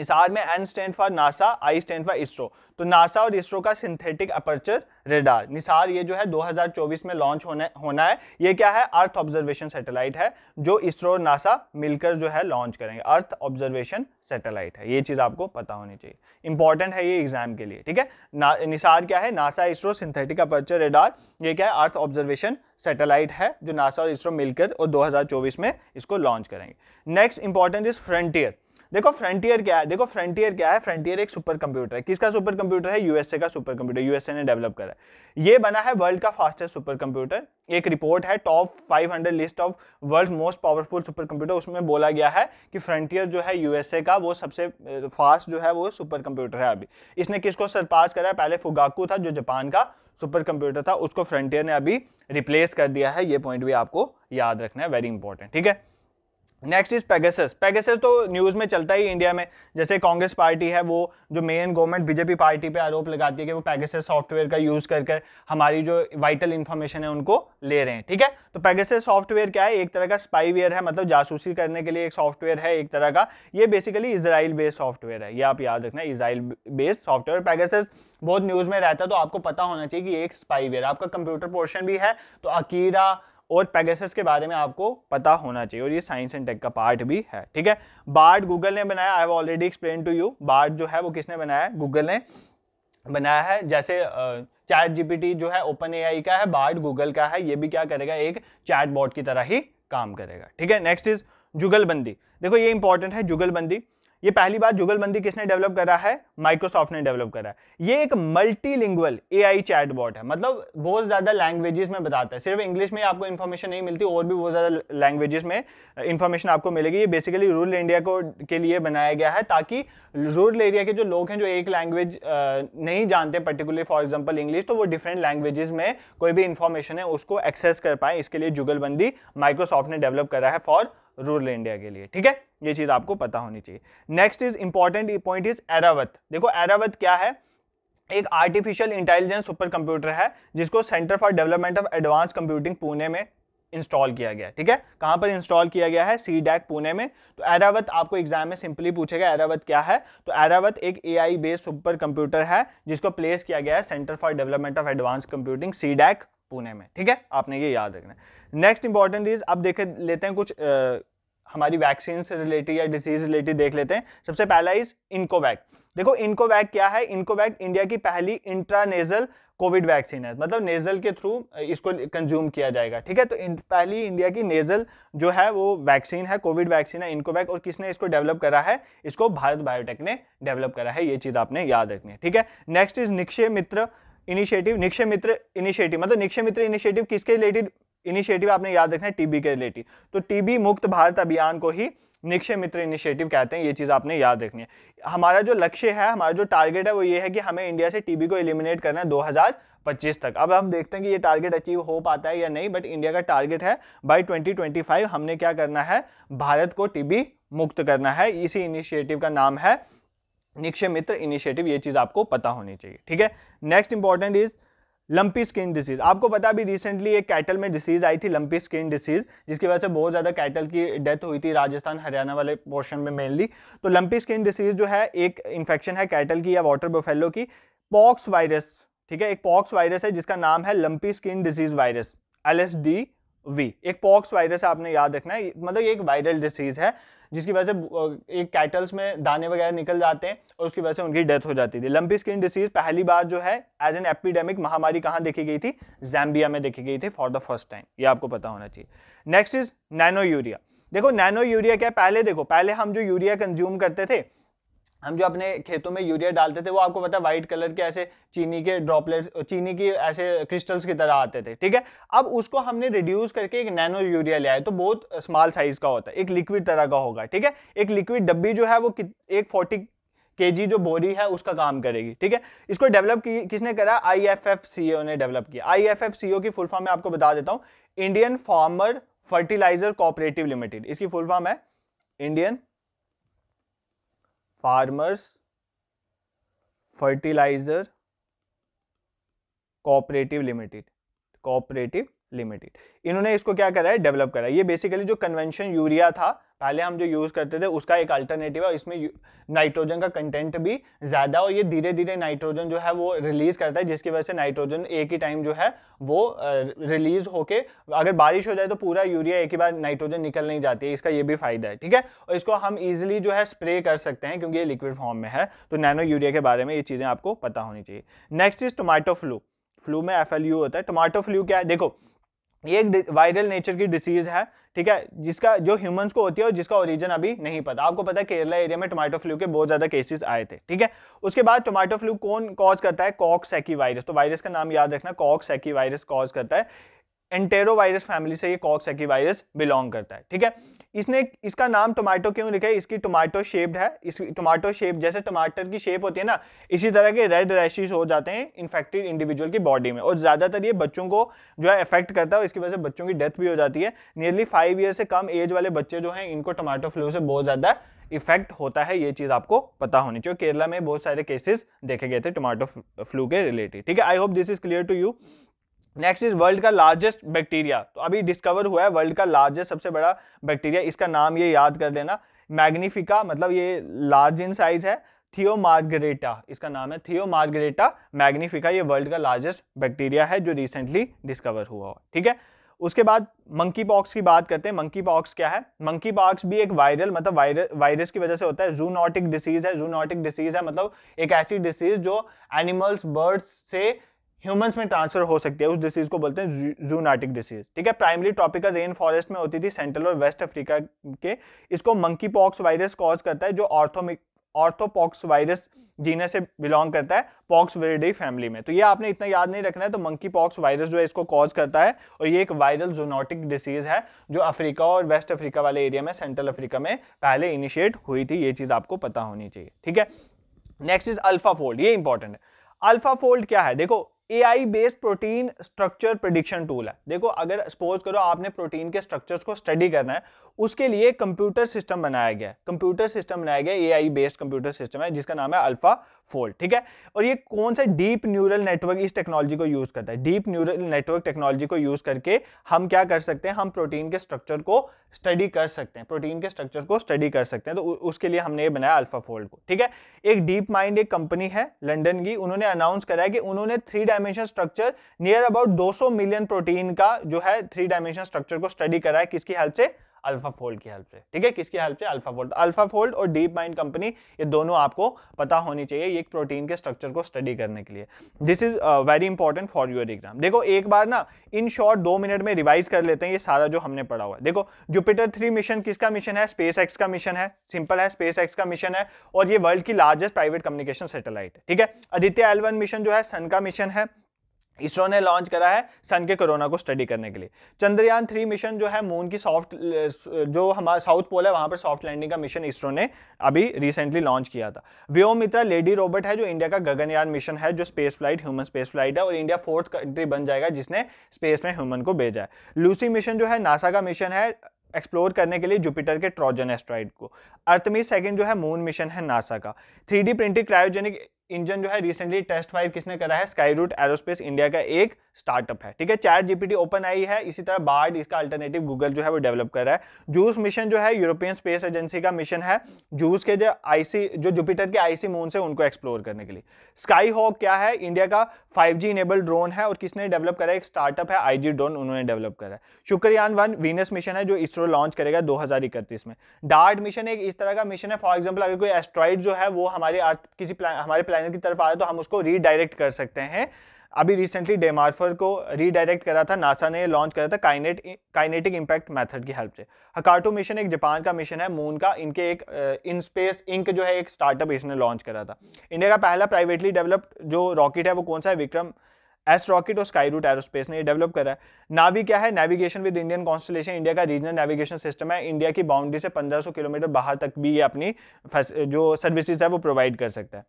इस आर में N stand for NASA I stand for ISRO तो नासा और इसरो का सिंथेटिक अपर्चर रेडार निसार ये जो है 2024 में लॉन्च होने होना है ये क्या है अर्थ ऑब्जर्वेशन सैटेलाइट है जो इसरो और नासा मिलकर जो है लॉन्च करेंगे अर्थ ऑब्जर्वेशन सैटेलाइट है ये चीज़ आपको पता होनी चाहिए इंपॉर्टेंट है ये एग्जाम के लिए ठीक है निसार क्या है NASA ISRO synthetic aperture radar ये क्या है अर्थ ऑब्जर्वेशन सैटेलाइट है जो नासा और इसरो मिलकर और दो में इसको लॉन्च करेंगे नेक्स्ट इंपॉर्टेंट इज फ्रंटियर देखो फ्रंटियर क्या है देखो फ्रंटियर क्या है फ्रंटियर एक सुपर कंप्यूटर है किसका सुपर कंप्यूटर है यूएसए का सुपर कंप्यूटर यूएसए ने डेवलप करा है ये बना है वर्ल्ड का फास्टेस्ट सुपर कंप्यूटर एक रिपोर्ट है top 500 list of world most powerful supercomputer उसमें बोला गया है कि फ्रंटियर जो है यूएसए का वो सबसे फास्ट जो है वो सुपर कंप्यूटर है अभी इसने किसको सरपास करा है पहले फुगाकू था जो जापान का सुपर कंप्यूटर था उसको फ्रंटियर ने अभी रिप्लेस कर दिया है ये पॉइंट भी आपको याद रखना है वेरी इंपॉर्टेंट ठीक है नेक्स्ट इज पेगेसस पेगेसस तो न्यूज़ में चलता ही इंडिया में जैसे कांग्रेस पार्टी है वो जो मेन गवर्नमेंट बीजेपी पार्टी पे आरोप लगाती है कि वो पेगेसस सॉफ्टवेयर का यूज़ करके हमारी जो वाइटल इन्फॉर्मेशन है उनको ले रहे हैं ठीक है तो पेगेसस सॉफ्टवेयर क्या है एक तरह का स्पाईवेयर है मतलब जासूसी करने के लिए एक सॉफ्टवेयर है एक तरह का ये बेसिकली इसराइल बेस्ड सॉफ्टवेयर है यह आप याद रखना इसराइल बेस्ड सॉफ्टवेयर पेगेसस बहुत न्यूज़ में रहता है तो आपको पता होना चाहिए कि एक स्पाईवेयर आपका कंप्यूटर पोर्शन भी है तो अकीरा और पेगासस के बारे में आपको पता होना चाहिए और ये साइंस एंड टेक का पार्ट भी है ठीक है बार्ड गूगल ने बनाया I have already explain to you Bard जो है वो किसने बनाया गूगल ने बनाया है जैसे चैट जीपीटी जो है ओपन एआई का है बार्ड गूगल का है ये भी क्या करेगा एक चैट बॉट की तरह ही काम करेगा ठीक है नेक्स्ट इज जुगलबंदी देखो ये इंपॉर्टेंट है जुगलबंदी ये पहली बार जुगलबंदी किसने डेवलप करा है माइक्रोसॉफ्ट ने डेवलप करा है ये एक मल्टीलिंगुअल एआई चैटबॉट है मतलब बहुत ज़्यादा लैंग्वेजेस में बताता है सिर्फ इंग्लिश में आपको इन्फॉर्मेशन नहीं मिलती और भी बहुत ज़्यादा लैंग्वेजेस में इन्फॉर्मेशन आपको मिलेगी ये बेसिकली रूरल इंडिया को के लिए बनाया गया है ताकि रूरल एरिया के जो लोग हैं जो एक लैंग्वेज नहीं जानते पर्टिकुलर फॉर एग्जाम्पल इंग्लिश तो वो डिफरेंट लैंग्वेजेस में कोई भी इंफॉर्मेशन है उसको एक्सेस कर पाए इसके लिए जुगलबंदी माइक्रोसॉफ्ट ने डेवलप करा है फॉर रूरल इंडिया के लिए ठीक है ये चीज़ आपको पता होनी चाहिए next is important point is Airawat देखो एरावत क्या है एक आर्टिफिशियल इंटेलिजेंस सुपर कंप्यूटर है जिसको centre for development of advance computing Pune में इंस्टॉल किया गया ठीक है कहां पर इंस्टॉल किया गया है सी डैक पुणे में तो एरावत आपको एग्जाम में सिंपली पूछेगा एरावत क्या है तो एरावत एक A I based supercomputer है जिसको प्लेस किया गया है centre for development of advance computing C DAC Pune में ठीक है आपने ये याद रखना नेक्स्ट इंपॉर्टेंट इज अब देख लेते हैं कुछ आ, हमारी वैक्सीन से रिलेटेड या डिसीज रिलेटेड देख लेते हैं सबसे पहला इज इनकोवैक देखो इनकोवैक क्या है इनकोवैक इंडिया की पहली इंट्रानेजल कोविड वैक्सीन है मतलब नेजल के थ्रू इसको कंज्यूम किया जाएगा ठीक है तो इन, पहली इंडिया की नेजल जो है वो वैक्सीन है कोविड वैक्सीन है इनकोवैक और किसने इसको डेवलप करा है इसको भारत बायोटेक ने डेवलप करा है ये चीज़ आपने याद रखनी है ठीक है next is Nikshay Mitra initiative Nikshay Mitra initiative मतलब निक्षय मित्र इनिशिएटिव किसके रिलेटेड इनिशिएटिव आपने याद रखना है टीबी के रिलेटेड तो टीबी मुक्त भारत अभियान को ही निक्षय मित्र इनिशिएटिव कहते हैं ये चीज़ आपने याद रखनी है हमारा जो लक्ष्य है हमारा जो टारगेट है वो ये है कि हमें इंडिया से टीबी को एलिमिनेट करना है 2025 तक अब हम देखते हैं कि ये टारगेट अचीव हो पाता है या नहीं बट इंडिया का टारगेट है बाय 2025 हमने क्या करना है भारत को टीबी मुक्त करना है इसी इनिशिएटिव का नाम है निक्षय मित्र इनिशिएटिव ये चीज़ आपको पता होनी चाहिए ठीक है next important is lumpy skin disease आपको पता भी रिसेंटली एक कैटल में डिसीज आई थी लंपी स्किन डिसीज जिसकी वजह से बहुत ज़्यादा कैटल की डेथ हुई थी राजस्थान हरियाणा वाले पोर्शन में मेनली तो लंपी स्किन डिसीज जो है एक इन्फेक्शन है कैटल की या वाटर बोफेलो की पॉक्स वायरस ठीक है एक पॉक्स वायरस है जिसका नाम है lumpy skin disease virus L S D V एक पॉक्स वायरस आपने याद रखना है मतलब एक वायरल डिसीज है जिसकी वजह से एक कैटल्स में दाने वगैरह निकल जाते हैं और उसकी वजह से उनकी डेथ हो जाती थी लंबी स्किन डिसीज पहली बार जो है एज एन एपिडेमिक महामारी कहाँ देखी गई थी जैम्बिया में देखी गई थी फॉर द फर्स्ट टाइम ये आपको पता होना चाहिए नेक्स्ट इज नैनो यूरिया देखो नैनो यूरिया क्या है पहले देखो पहले हम जो यूरिया कंज्यूम करते थे हम जो अपने खेतों में यूरिया डालते थे वो आपको पता है व्हाइट कलर के ऐसे चीनी के ड्रॉपलेट्स चीनी की ऐसे क्रिस्टल्स की तरह आते थे ठीक है अब उसको हमने रिड्यूस करके एक नैनो यूरिया लिया है तो बहुत स्मॉल साइज का होता है एक लिक्विड तरह का होगा ठीक है एक लिक्विड डब्बी जो है वो एक फोर्टी के जी जो बोरी है उसका काम करेगी ठीक है इसको डेवलप की किसने करा आई एफ एफ सी ओ ने डेवलप किया आई एफ एफ सी ओ की फुल फॉर्म मैं आपको बता देता हूँ Indian farmer fertiliser cooperative limited इसकी फुल फॉर्म है Indian farmers fertilizer cooperative limited cooperative limited इन्होंने इसको क्या करा है डेवलप करा ये बेसिकली जो कन्वेंशन यूरिया था पहले हम जो यूज़ करते थे उसका एक अल्टरनेटिव है इसमें नाइट्रोजन का कंटेंट भी ज़्यादा और ये धीरे धीरे नाइट्रोजन जो है वो रिलीज़ करता है जिसकी वजह से नाइट्रोजन एक ही टाइम जो है वो रिलीज़ होके अगर बारिश हो जाए तो पूरा यूरिया एक ही बार नाइट्रोजन निकल नहीं जाती है इसका ये भी फायदा है ठीक है और इसको हम ईजिली जो है स्प्रे कर सकते हैं क्योंकि ये लिक्विड फॉर्म में है तो नैनो यूरिया के बारे में ये चीज़ें आपको पता होनी चाहिए next is tomato flu flu में एफ होता है टोमेटो फ्लू क्या है देखो ये एक वायरल नेचर की डिसीज है ठीक है जिसका जो ह्यूमंस को होती है और जिसका ओरिजिन अभी नहीं पता आपको पता है केरला एरिया में टोमेटो फ्लू के बहुत ज्यादा केसेस आए थे ठीक है उसके बाद टोमेटो फ्लू कौन कॉज करता है कॉक सेकी वायरस तो वायरस का नाम याद रखना कॉक सेकी वायरस कॉज करता है एंटेरोवायरस फैमिली से ये कॉक्सैकी वायरस बिलोंग करता है ठीक है इसने इसका नाम टोमेटो क्यों लिखा है इसकी टोमेटो शेप्ड है इस टोमेटो शेप जैसे टमाटर की शेप होती है ना इसी तरह के रेड रैशेज हो जाते हैं इन्फेक्टेड इंडिविजुअल की बॉडी में और ज़्यादातर ये बच्चों को जो है इफेक्ट करता है और इसकी वजह से बच्चों की डेथ भी हो जाती है नियरली फाइव ईयर से कम एज वाले बच्चे जो हैं इनको टोमेटो फ्लू से बहुत ज़्यादा इफेक्ट होता है ये चीज़ आपको पता होनी चाहिए केरला में बहुत सारे केसेस देखे गए थे टोमेटो फ्लू के रिलेटेड ठीक है I hope this is clear to you next is world का लार्जेस्ट बैक्टीरिया तो अभी डिस्कवर हुआ है वर्ल्ड का लार्जेस्ट सबसे बड़ा बैक्टीरिया इसका नाम ये याद कर लेना मैग्निफिका मतलब ये लार्ज इन साइज है थियो मार्गरेटा इसका नाम है थियो मार्गरेटा मैग्निफिका ये वर्ल्ड का लार्जेस्ट बैक्टीरिया है जो रिसेंटली डिस्कवर हुआ हो ठीक है उसके बाद मंकी पॉक्स की बात करते हैं मंकी पॉक्स क्या है मंकी पॉक्स भी एक वायरल मतलब वायरस वायरस की वजह से होता है जूनॉटिक डिसीज है जूनॉटिक डिसीज है मतलब एक ऐसी डिसीज जो एनिमल्स बर्ड्स से ह्यूमंस में ट्रांसफर हो सकती है उस डिसीज को बोलते हैं जूनाटिक डिसीज ठीक है प्राइमरी टॉपिक रेन फॉरेस्ट में होती थी सेंट्रल और वेस्ट अफ्रीका के इसको मंकी पॉक्स वायरस कॉज करता है जो ऑर्थोमिक ऑर्थोपॉक्स वायरस जीने से बिलोंग करता है पॉक्स वेरिडी फैमिली में तो ये आपने इतना याद नहीं रखना है तो मंकी पॉक्स वायरस जो है इसको कॉज करता है और ये एक वायरल जोनोटिक डिसीज है जो अफ्रीका और वेस्ट अफ्रीका वाले एरिया में सेंट्रल अफ्रीका में पहले इनिशिएट हुई थी ये चीज़ आपको पता होनी चाहिए ठीक है नेक्स्ट इज अल्फा फोल्ड ये इंपॉर्टेंट है अल्फा फोल्ड क्या है देखो a based protein structure prediction tool है देखो अगर सपोज करो आपने प्रोटीन के स्ट्रक्चर्स को स्टडी करना है उसके लिए कंप्यूटर सिस्टम बनाया गया है कंप्यूटर सिस्टम बनाया गया ए बेस्ड कंप्यूटर सिस्टम है जिसका नाम है अल्फा फोल्ड ठीक है और ये कौन सा डीप न्यूरल नेटवर्क इस टेक्नोलॉजी को यूज करता है डीप न्यूरल नेटवर्क टेक्नोलॉजी को यूज करके हम क्या कर सकते हैं हम प्रोटीन के स्ट्रक्चर को स्टडी कर सकते हैं प्रोटीन के स्ट्रक्चर को स्टडी कर सकते हैं तो उसके लिए हमने ये बनाया अल्फा फोल्ड को ठीक है एक डीप माइंड एक कंपनी है लंडन की उन्होंने अनाउंस करा है कि उन्होंने three dimension structure near about 200 million protein का जो है थ्री डायमेंशन स्ट्रक्चर को स्टडी करा है किसकी हेल्प से अल्फा फोल्ड की हेल्प से ठीक है किसकी हेल्प से अल्फा फोल्ड अल्फा फोल्ड और डीप माइंड कंपनी ये दोनों आपको पता होनी चाहिए एक प्रोटीन के स्ट्रक्चर को स्टडी करने के लिए this is very important for your exam देखो एक बार ना इन शॉर्ट दो मिनट में रिवाइज कर लेते हैं ये सारा जो हमने पढ़ा हुआ है देखो जुपिटर थ्री मिशन किसका मिशन है स्पेस एक्स का मिशन है सिंपल है स्पेस एक्स का मिशन है और ये वर्ल्ड की लार्जेस्ट प्राइवेट कम्युनिकेशन सेटेलाइट है ठीक है आदित्य एलवन मिशन जो है सन का मिशन है इसरो ने लॉन्च करा है सन के कोरोना को स्टडी करने के लिए चंद्रयान थ्री मिशन जो है मून की सॉफ्ट जो हमारा साउथ पोल है वहां पर सॉफ्ट लैंडिंग का मिशन इसरो ने अभी रिसेंटली लॉन्च किया था व्योमित्रा लेडी रोबोट है जो इंडिया का गगनयान मिशन है जो space flight human space flight है और इंडिया फोर्थ कंट्री बन जाएगा जिसने स्पेस में ह्यूमन को भेजा है लूसी मिशन जो है नासा का मिशन है एक्सप्लोर करने के लिए जुपिटर के ट्रोजन एस्ट्रॉइड को अर्थमी सेकंड जो है मून मिशन है नासा का थ्री प्रिंटिंग क्रायोजेनिक इंजन जो है रिसेंटली टेस्ट फायर किसने करा है स्काई रूट एरोस्पेस इंडिया का एक स्टार्टअप है ठीक है चैट जीपीटी ओपन आई है इसी तरह बार्ड इसका अल्टरनेटिव गूगल जो है वो डेवलप कर रहा है जूस मिशन जो है यूरोपियन स्पेस एजेंसी का मिशन है जूस के जो आईसी जो जुपिटर के आईसी मून से उनको एक्सप्लोर करने के लिए स्काई हॉक क्या है इंडिया का फाइव जी इनेबल ड्रोन है और किसने डेवलप करा है एक स्टार्टअप है आई ड्रोन उन्होंने डेवलप करा है शुक्रयान वन वीनस मिशन है जो इसरो लॉन्च करेगा दो में डार्ट मिशन एक इस तरह का मिशन है फॉर एग्जाम्पल अगर कोई एस्ट्रॉइड जो है वो हमारे किसी हमारे प्लान की तरफ आ रहा है तो हम उसको रीडायरेक्ट कर सकते हैं अभी रिसेंटली डेमार्फर को रीडायरेक्ट करा था नासा ने लॉन्च करा था काइनेट काइनेटिक इम्पैक्ट मेथड की हेल्प से हकार्टो मिशन एक जापान का मिशन है मून का इनके एक इन स्पेस इंक जो है एक स्टार्टअप इसने लॉन्च करा था इंडिया का पहला प्राइवेटली डेवलप्ड जो रॉकेट है वो कौन सा है विक्रम एस रॉकेट और स्काई रूट एरोस्पेस ने ये डेवलप करा है नावी क्या है navigation with Indian constellation India का रीजनल नेविगेशन सिस्टम है इंडिया की बाउंड्री से 1500 किलोमीटर बाहर तक भी ये अपनी जो सर्विसेज है वो प्रोवाइड कर सकता है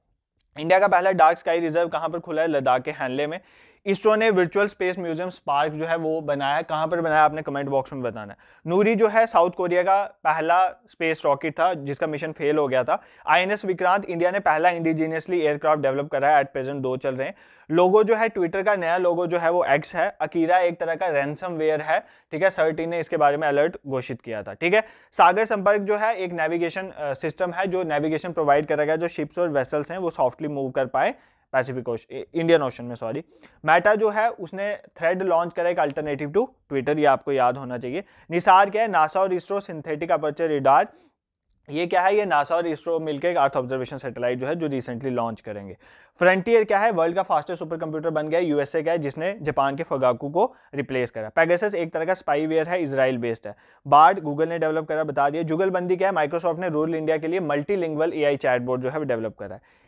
इंडिया का पहला डार्क स्काई रिजर्व कहाँ पर खुला है लद्दाख के हैंडले में इसरो ने वर्चुअल स्पेस म्यूजियम पार्क जो है वो बनाया है कहाँ पर बनाया आपने कमेंट बॉक्स में बताना है नूरी जो है साउथ कोरिया का पहला स्पेस रॉकेट था जिसका मिशन फेल हो गया था आईएनएस विक्रांत इंडिया ने पहला इंडिजीनियसली एयरक्राफ्ट डेवलप करा है एट प्रेजेंट दो चल रहे हैं लोगो जो है ट्विटर का नया लोगो जो है वो एक्स है अकीरा एक तरह का रैनसम वेयर है ठीक है सर्टी ने इसके बारे में अलर्ट घोषित किया था ठीक है सागर संपर्क जो है एक नेविगेशन सिस्टम है जो नेविगेशन प्रोवाइड करेगा जो शिप्स और वेसल्स हैं वो सॉफ्टली मूव कर पाए पैसिफिक इंडियन ओशन में सॉरी मेटा जो है उसने थ्रेड लॉन्च करा एक अल्टरनेटिव टू ट्विटर ये आपको याद होना चाहिए निसार क्या है नासा और इसरो सिंथेटिक अपर्चर रिडार ये क्या है ये नासा और इसरो मिलकर एक अर्थ ऑब्जर्वेशन सेटेलाइट जो है जो रिसेंटली लॉन्च करेंगे फ्रंटियर क्या है वर्ल्ड का फास्टेस्ट सुपर कंप्यूटर बन गया यूएसए का है जिसने जापान के फगाकू को रिप्लेस करा पैगेस एक तरह का स्पाईवेयर है इसराइल बेस्ड है बार्ड गूगल ने डेवलप करा बता दिया जुगलबंदी क्या है माइक्रोसॉफ्ट ने रूरल इंडिया के लिए मल्टी लिंगल ए आई जो है डेवलप करा है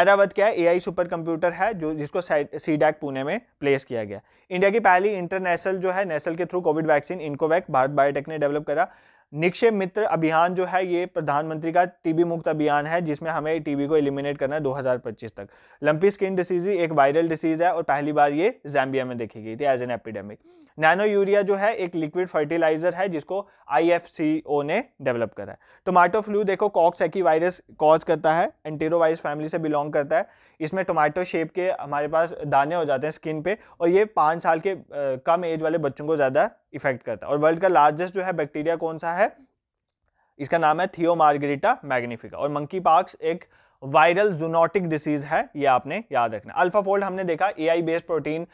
एराबद क्या है एआई सुपर कंप्यूटर है जो जिसको सीडैक पुणे में प्लेस किया गया इंडिया की पहली इंटरनेशनल जो है नेशनल के through covid vaccine iNCOVACC Bharat Biotech ने डेवलप करा निक्षेप मित्र अभियान जो है ये प्रधानमंत्री का टीबी मुक्त अभियान है जिसमें हमें टीबी को एलिमिनेट करना है 2025 तक लंपी स्किन डिसीज एक वायरल डिसीज है और पहली बार ये जैम्बिया में देखी गई थी as an epidemic nano urea जो है एक लिक्विड फर्टिलाइजर है जिसको आई ने डेवलप करा है टोमाटो फ्लू देखो कॉक्स एकी वायरस कॉज करता है एंटेरोवाइस फैमिली से बिलोंग करता है इसमें टोमेटो शेप के हमारे पास दाने हो जाते हैं स्किन पे और ये पाँच साल के कम एज वाले बच्चों को ज़्यादा इफेक्ट करता है और वर्ल्ड का लार्जेस्ट जो है बैक्टीरिया कौन सा है इसका नाम है थियो मार्गरीटा मैग्निफिका और मंकी पार्क्स एक वायरल जूनोटिक डिसीज है ये आपने याद रखना अल्फा फोल्ड हमने देखा एआई बेस्ड प्रोटीन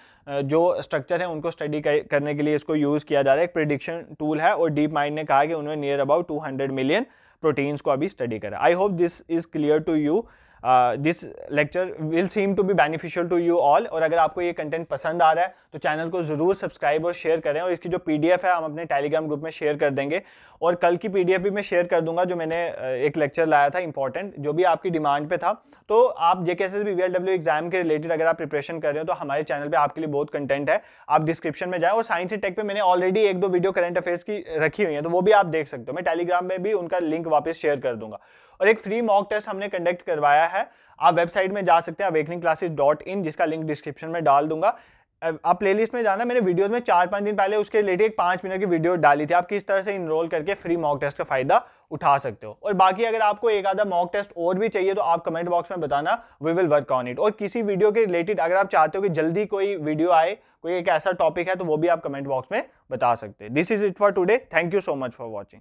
जो स्ट्रक्चर है उनको स्टडी करने के लिए इसको यूज़ किया जा रहा है एक प्रिडिक्शन टूल है और डीप माइंड ने कहा कि उन्होंने नियर अबाउट 200 मिलियन प्रोटीन्स को अभी स्टडी करा I hope this is clear to you this lecture will seem to be beneficial to you all और अगर आपको ये कंटेंट पसंद आ रहा है तो चैनल को ज़रूर सब्सक्राइब और शेयर करें और इसकी जो पी है हम अपने टेलीग्राम ग्रुप में शेयर कर देंगे और कल की पी भी मैं शेयर कर दूंगा जो मैंने uh, एक लेक्चर लाया था इंपॉर्टेंट जो भी आपकी डिमांड पे था तो आप जे के एस एग्जाम के रिलेटेड अगर आप प्रिपरेशन कर रहे हो तो हमारे चैनल पर आपके लिए बहुत कंटेंट है आप डिस्क्रिप्शन में जाए और साइंस एंड टेक पर मैंने ऑलरेडी एक दो वीडियो करंट अफेयर्स की रखी हुई है तो वो भी आप देख सकते हो मैं टेलीग्राम में भी उनका लिंक वापस शेयर कर दूंगा और एक फ्री मॉक टेस्ट हमने कंडक्ट करवाया है आप वेबसाइट में जा सकते हैं अवेकनिंग क्लासेस डॉट इन जिसका लिंक डिस्क्रिप्शन में डाल दूंगा आप प्लेलिस्ट में जाना मैंने वीडियोस में चार पांच दिन पहले उसके रिलेटेड एक पाँच मिनट की वीडियो डाली थी आप किस तरह से इनरोल करके फ्री मॉक टेस्ट का फायदा उठा सकते हो और बाकी अगर आपको एक आधा मॉक टेस्ट और भी चाहिए तो आप कमेंट बॉक्स में बताना we will work on it और किसी वीडियो के रिलेटेड अगर आप चाहते हो कि जल्दी कोई वीडियो आए कोई एक ऐसा टॉपिक है तो वो भी आप कमेंट बॉक्स में बता सकते हैं this is it for today thank you so much for watching